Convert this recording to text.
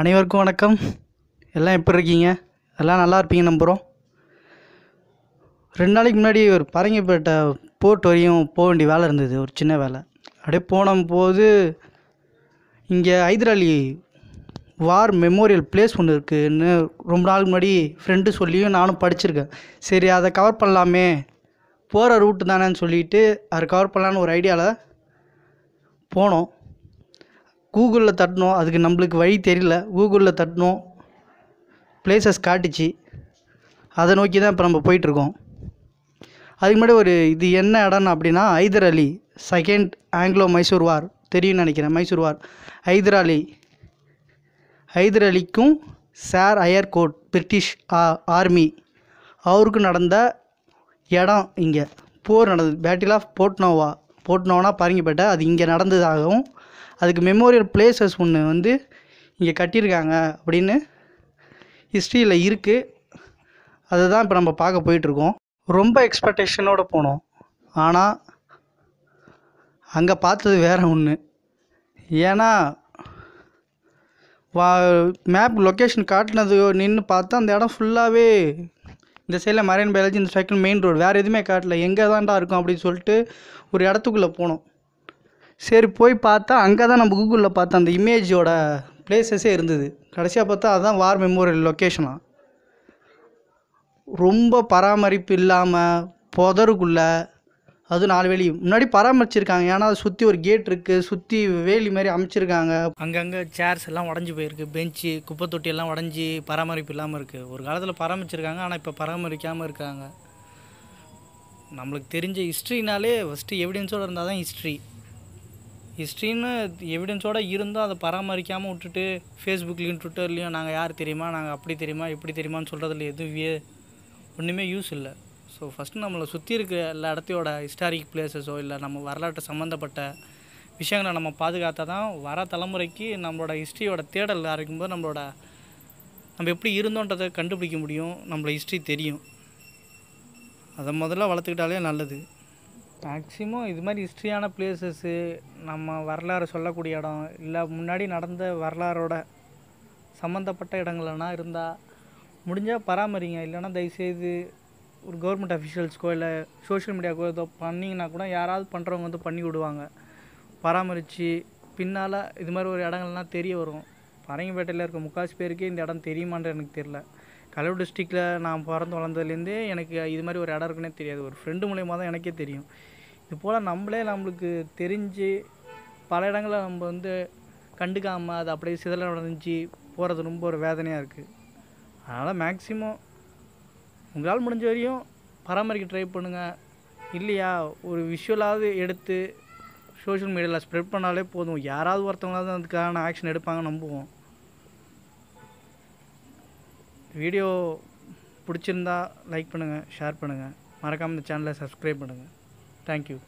அனைவருக்கும் வணக்கம் எல்லாம் எப்படி இருக்கீங்க எல்லாம் நல்லா இருப்பீங்க நம்புகிறோம் ரெண்டு நாளைக்கு முன்னாடி ஒரு பரங்கிப்பேட்டை போர்ட் வரையும் போக வேண்டிய வேலை இருந்தது ஒரு சின்ன வேலை அப்படியே போன போது இங்கே ஹைதராலி வார் மெமோரியல் பிளேஸ் ஒன்று இருக்குதுன்னு ரொம்ப நாள் முன்னாடி ஃப்ரெண்டு சொல்லியும் நானும் படிச்சிருக்கேன் சரி அதை கவர் பண்ணலாமே போகிற ரூட்டு தானேன்னு சொல்லிட்டு அதை கவர் பண்ணலான்னு ஒரு ஐடியாவில் போனோம் கூகுளில் தட்டினோம் அதுக்கு நம்மளுக்கு வழி தெரியல கூகுளில் தட்டினோம் பிளேசஸ் காட்டுச்சு அதை நோக்கி தான் இப்போ நம்ம போயிட்டுருக்கோம் அதுக்கு முன்னாடி ஒரு இது என்ன இடம் அப்படின்னா Hyder Ali second Anglo Mysore war தெரியும்னு நினைக்கிறேன் மைசூர் வார் ஹைதர் அலி ஹைதர் அலிக்கும் sir Eyre Coote British ah army அவருக்கும் நடந்த இடம் இங்கே போர் நடந்தது பேட்டில் ஆஃப் போட்னோவா போட்னோனா பாருங்கப்பட்ட அது இங்கே நடந்ததாகவும் அதுக்கு மெமோரியல் பிளேசஸ் ஒன்று வந்து இங்கே கட்டியிருக்காங்க அப்படின்னு ஹிஸ்ட்ரியில் இருக்குது அதை தான் இப்போ நம்ம பார்க்க போயிட்டுருக்கோம் ரொம்ப எக்ஸ்பெக்டேஷனோடு போனோம் ஆனால் அங்கே பார்த்தது வேறு ஒன்று ஏன்னா வா மேப் லொக்கேஷன் காட்டினது நின்று பார்த்தா அந்த இடம் ஃபுல்லாகவே இந்த சைடில் மரைன் பயாலஜி இந்த சைக்கிள் மெயின் ரோடு வேறு எதுவுமே காட்டல எங்கே தான்டா இருக்கும் அப்படின்னு சொல்லிட்டு ஒரு இடத்துக்குள்ளே போனோம் சரி போய் பார்த்தா அங்கே தான் நம்ம கூகுளில் பார்த்தா அந்த இமேஜோட பிளேசஸே இருந்தது கடைசியாக பார்த்தா அதுதான் வார் மெமோரியல் லொக்கேஷனாக ரொம்ப பராமரிப்பு இல்லாமல் புதருக்குள்ளே அது நாலு வேலி முன்னாடி பராமரிச்சிருக்காங்க ஏன்னா அதை சுற்றி ஒரு கேட் இருக்குது சுற்றி வேலி மாதிரி அமைச்சிருக்காங்க அங்கங்கே சேர்ஸ் எல்லாம் உடஞ்சி போயிருக்கு பெஞ்சு குப்பை தொட்டி எல்லாம் உடஞ்சி பராமரிப்பு இல்லாமல் இருக்குது ஒரு காலத்தில் பராமரிச்சிருக்காங்க ஆனால் இப்போ பராமரிக்காமல் இருக்காங்க நம்மளுக்கு தெரிஞ்ச ஹிஸ்ட்ரினாலே ஃபஸ்ட்டு எவிடன்ஸோடு இருந்தால் தான் ஹிஸ்ட்ரி ஹிஸ்ட்ரின்னு எவிடன்ஸோடு இருந்தும் அதை பராமரிக்காமல் விட்டுட்டு ஃபேஸ்புக்லேயும் ட்விட்டர்லேயும் நாங்கள் யார் தெரியுமா நாங்கள் அப்படி தெரியுமா இப்படி தெரியுமான்னு சொல்கிறதுல எதுவே ஒன்றுமே யூஸ் இல்லை ஸோ ஃபஸ்ட்டு நம்மளை சுற்றி இருக்க எல்லா இடத்தையோட ஹிஸ்டாரிக் பிளேஸஸோ இல்லை நம்ம வரலாற்று சம்மந்தப்பட்ட விஷயங்களை நம்ம பாதுகாத்தால் தான் வர தலைமுறைக்கு நம்மளோட ஹிஸ்ட்ரியோட தேடல் ஆரம்பிக்கும்போது நம்மளோட நம்ம எப்படி இருந்தோன்றதை கண்டுபிடிக்க முடியும் நம்மளோட ஹிஸ்ட்ரி தெரியும் அதை முதல்ல வளர்த்துக்கிட்டாலே நல்லது மேக்ஸிமம் இது மாதிரி ஹிஸ்ட்ரியான பிளேசஸ்ஸு நம்ம வரலாறு சொல்லக்கூடிய இடம் இல்லை முன்னாடி நடந்த வரலாறோட சம்மந்தப்பட்ட இடங்கள்னா இருந்தால் முடிஞ்சால் பராமரிங்க இல்லைன்னா தயவுசெய்து ஒரு கவர்மெண்ட் அஃபிஷியல்ஸ்க்கோ இல்லை சோஷியல் மீடியாக்கோ ஏதோ பண்ணிங்கன்னா கூட யாராவது பண்ணுறவங்க வந்து பண்ணி விடுவாங்க பராமரித்து பின்னால் இது மாதிரி ஒரு இடங்கள்லாம் தெரிய வரும் பரங்கிப்பேட்டையில் இருக்க முக்காசி பேருக்கே இந்த இடம் தெரியுமான்ற எனக்கு தெரில கடலூர் டிஸ்ட்ரிக்டில் நான் பிறந்து வளர்ந்ததுலேருந்தே எனக்கு இது மாதிரி ஒரு இடம் இருக்குன்னே தெரியாது ஒரு ஃப்ரெண்டு மூலியமாக தான் எனக்கே தெரியும் இது போல் நம்மளே நம்மளுக்கு தெரிஞ்சு பல இடங்களில் நம்ம வந்து கண்டுக்காமல் அது அப்படியே சிதற நடந்துச்சு போகிறது ரொம்ப ஒரு வேதனையாக இருக்குது அதனால் மேக்ஸிமம் உங்களால் முடிஞ்ச வரையும் பராமரிக்க ட்ரை பண்ணுங்கள் இல்லையா ஒரு விஷுவலாவது எடுத்து சோஷியல் மீடியாவில் ஸ்ப்ரெட் பண்ணாலே போதும் யாராவது ஒருத்தவங்களாவது அதுக்கான ஆக்ஷன் எடுப்பாங்க நம்புவோம் வீடியோ பிடிச்சிருந்தா லைக் பண்ணுங்கள் ஷேர் பண்ணுங்கள் மறக்காமல் இந்த சேனலை சப்ஸ்கிரைப் பண்ணுங்கள் தேங்க்யூ